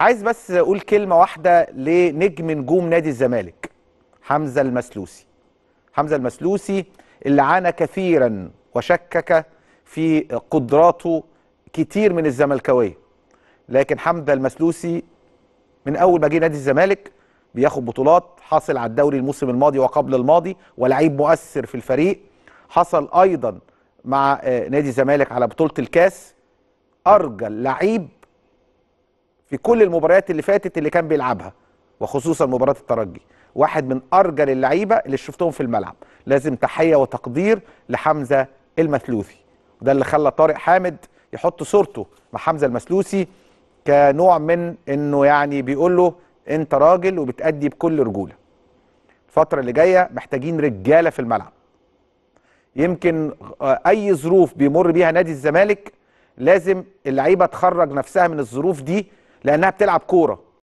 عايز بس اقول كلمه واحده لنجم نجوم نادي الزمالك حمزه المسلوسي حمزه المسلوسي اللي عانى كثيرا وشكك في قدراته كتير من الزملكاويه لكن حمزه المسلوسي من اول ما جه نادي الزمالك بياخد بطولات حاصل على الدوري الموسم الماضي وقبل الماضي ولعيب مؤثر في الفريق حصل ايضا مع آه، نادي الزمالك على بطوله الكاس ارجل لعيب في كل المباريات اللي فاتت اللي كان بيلعبها وخصوصا مباراه الترجي واحد من ارجل اللعيبه اللي شفتهم في الملعب لازم تحيه وتقدير لحمزه المثلوثي ده اللي خلى طارق حامد يحط صورته مع حمزه المثلوثي كنوع من انه يعني بيقول له انت راجل وبتأدي بكل رجوله الفتره اللي جايه محتاجين رجاله في الملعب يمكن اي ظروف بيمر بيها نادي الزمالك لازم اللعيبه تخرج نفسها من الظروف دي لانها بتلعب كوره